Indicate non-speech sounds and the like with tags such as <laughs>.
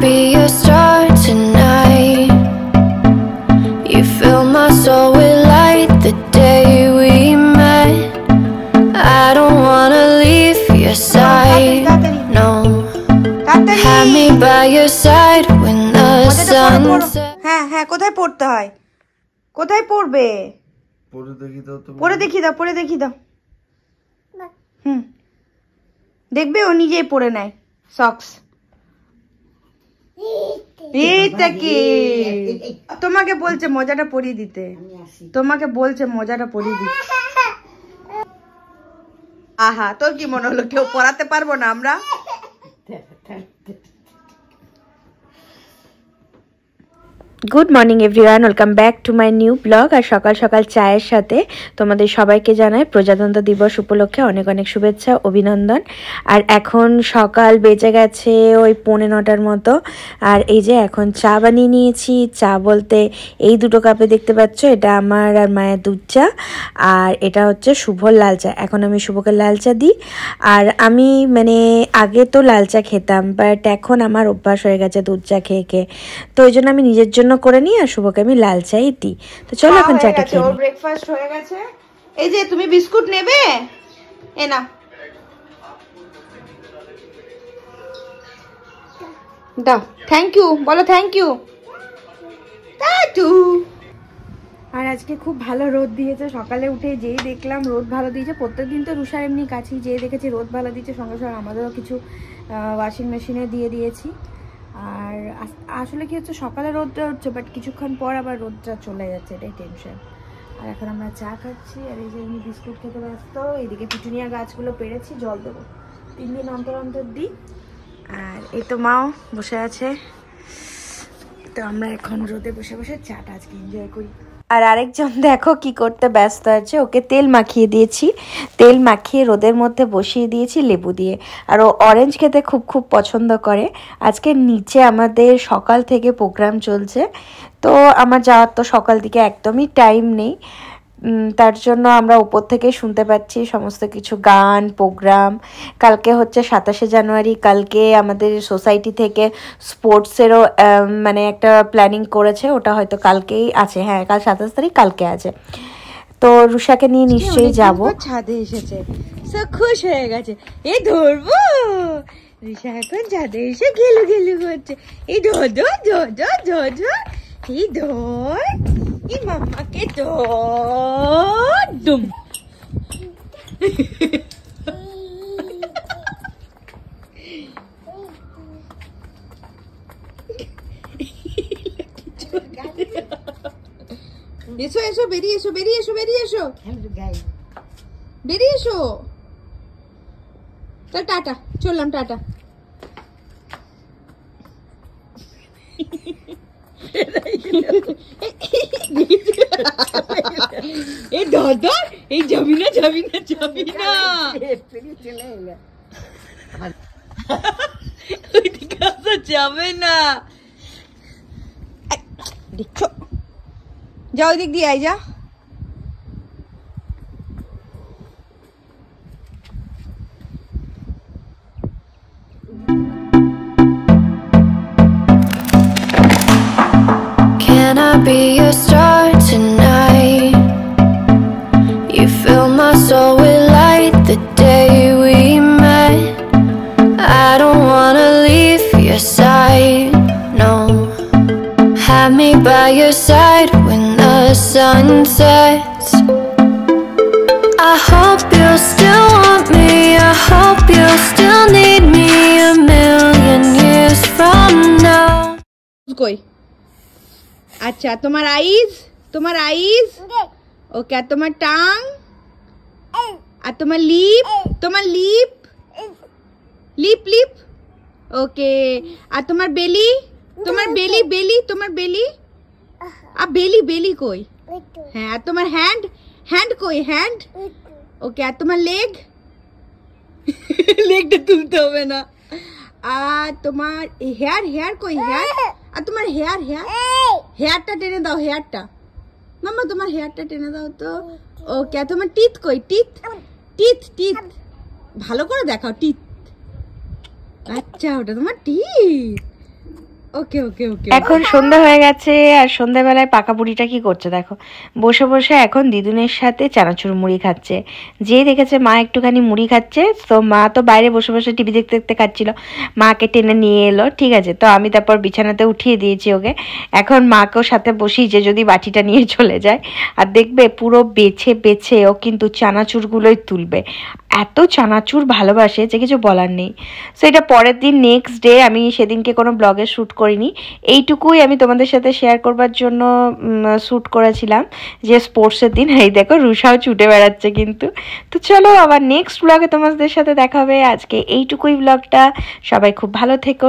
be a star tonight You fill my soul with light the day we met I don't wanna leave your side, no Have me by your side when the sun হ্যাঁ হ্যাঁ কোথায় পড়তে হয় কোথায় পড়বে পড়ে দেখি দাও পড়ে দেখি দাও পড়ে দেখি দাও হুম দেখবে ও নিজেই পড়ে নেয় সক্স কি তোমাকে বলছে মজাটা পরিয়ে দিতে তোমাকে বলছে মজাটা পরিয়ে দিতে আহা তোর কি মনে হলো কেউ পড়াতে পারবো না আমরা good morning everyone welcome back to my new blog আর সকাল সকাল চায়ের সাথে তোমাদের সবাইকে জানাই প্রজাতন্ত্র দিবস উপলক্ষে অনেক অনেক শুভেচ্ছা অভিনন্দন আর এখন সকাল বেঁচে গেছে ওই পৌনে নটার মতো আর এই যে এখন চা বানিয়ে নিয়েছি চা বলতে এই দুটো কাপে দেখতে পাচ্ছ এটা আমার আর মায়ের দুধ চা আর এটা হচ্ছে শুভর লাল চা এখন আমি শুভকে লাল চা দিই আর আমি মানে আগে তো লাল চা খেতাম বাট এখন আমার অভ্যাস হয়ে গেছে দুধ চা খেয়ে খেয়ে তো ওই জন্য আমি নিজের জন্য জন্য করে নিই আর শুভকে আমি লাল চাই দিই তো চলো এখন চাটা খেয়ে ওর ব্রেকফাস্ট হয়ে গেছে এই যে তুমি বিস্কুট নেবে এ না দাও থ্যাংক ইউ বলো থ্যাংক ইউ টাটু আর আজকে খুব ভালো রোদ দিয়েছে সকালে উঠে যেই দেখলাম রোদ ভালো দিয়েছে প্রত্যেকদিন তো রুষার এমনি কাছেই যেই দেখেছি রোদ ভালো দিয়েছে সঙ্গে সঙ্গে আমাদেরও কিছু ওয়াশিং মেশিনে দিয়ে দিয়েছি আর আসলে কি হচ্ছে সকালে রোদটা হচ্ছে বাট কিছুক্ষণ পর আবার রোদটা চলে যাচ্ছে এটাই টেনশন আর এখন আমরা চা খাচ্ছি আর এই যে এমনি বিস্কুট খেতে ব্যস্ত এইদিকে পিটুনিয়া গাছগুলো পেরেছি জল দেবো তিন দিন অন্তর অন্তর দিই আর এই তো মাও বসে আছে তো আমরা এখন রোদে বসে বসে চাটা আজকে এনজয় করি আর আরেকজন দেখো কি করতে ব্যস্ত আছে ওকে তেল মাখিয়ে দিয়েছি তেল মাখিয়ে রোদের মধ্যে বসিয়ে দিয়েছি লেবু দিয়ে আর ও অরেঞ্জ খেতে খুব খুব পছন্দ করে আজকে নিচে আমাদের সকাল থেকে প্রোগ্রাম চলছে তো আমার যাওয়ার তো সকাল দিকে একদমই টাইম নেই তার জন্য আমরা উপর থেকে শুনতে পাচ্ছি সমস্ত কিছু গান প্রোগ্রাম কালকে হচ্ছে সাতাশে জানুয়ারি কালকে আমাদের সোসাইটি থেকে স্পোর্টসেরও মানে একটা প্ল্যানিং করেছে ওটা হয়তো কালকেই আছে হ্যাঁ কাল সাতাশ তারিখ কালকে আছে তো রুষাকে নিয়ে নিশ্চয়ই যাবো ছাদে এসেছে খুশ হয়ে গেছে এ ধরবো রিসা এখন ছাদে এসে গেলু গেলু করছে এই ধর ধর ধর ধর ধর ধর এই ধর কি মামাকে তো ডুম এসো এসো বেরিয়ে এসো বেরিয়ে এসো বেরিয়ে এসো বেরিয়ে এসো তো টাটা চললাম টাটা <laughs> ए दादा ए जमीना जमीना जमीना देखो तो जाओ दिख दिया जा Can I be sun sets I hope you'll still want me I hope you'll still need me A million years from now कोई अच्छा तुम्हार eyes? तुम्हार आईज ओके तुम्हार टांग आ तुम्हार लिप तुम्हार लिप लिप लिप ओके आ तुम्हार belly? तुम्हार belly, belly, तुम्हार belly? আর বেলি বেলি কই হ্যাঁ আর তোমার হ্যান্ড হ্যান্ড কই হ্যান্ড ওকে আর তোমার লেগ লেগটা তুলতে হবে না আর তোমার হেয়ার হেয়ার কই হেয়ার আর তোমার হেয়ার হেয়ার হেয়ারটা টেনে দাও হেয়ারটা মাম্মা তোমার হেয়ারটা টেনে দাও তো ওকে তোমার টিথ কই টিথ টিথ টিথ ভালো করে দেখাও টিথ আচ্ছা ওটা তোমার টিথ ওকে ওকে ওকে এখন সন্ধ্যা হয়ে গেছে আর সন্ধেবেলায় পাকা পুরিটা কি করছে দেখো বসে বসে এখন দিদুনের সাথে চানাচুর মুড়ি খাচ্ছে যে দেখেছে মা একটুখানি মুড়ি খাচ্ছে তো মা তো বাইরে বসে বসে টিভি দেখতে দেখতে খাচ্ছিল মাকে টেনে নিয়ে এলো ঠিক আছে তো আমি তারপর বিছানাতে উঠিয়ে দিয়েছি ওকে এখন মাকেও সাথে বসি যে যদি বাটিটা নিয়ে চলে যায় আর দেখবে পুরো বেছে বেছে ও কিন্তু চানাচুরগুলোই তুলবে এত চানাচুর ভালোবাসে যে কিছু বলার নেই সো এটা পরের দিন নেক্সট ডে আমি সেদিনকে কোনো ব্লগে শ্যুট করিনি এইটুকুই আমি তোমাদের সাথে শেয়ার করবার জন্য শ্যুট করেছিলাম যে স্পোর্টসের দিন এই দেখো রুষাও ছুটে বেড়াচ্ছে কিন্তু তো চলো আবার নেক্সট ব্লগে তোমাদের সাথে দেখা হবে আজকে এইটুকুই ব্লগটা সবাই খুব ভালো থেকো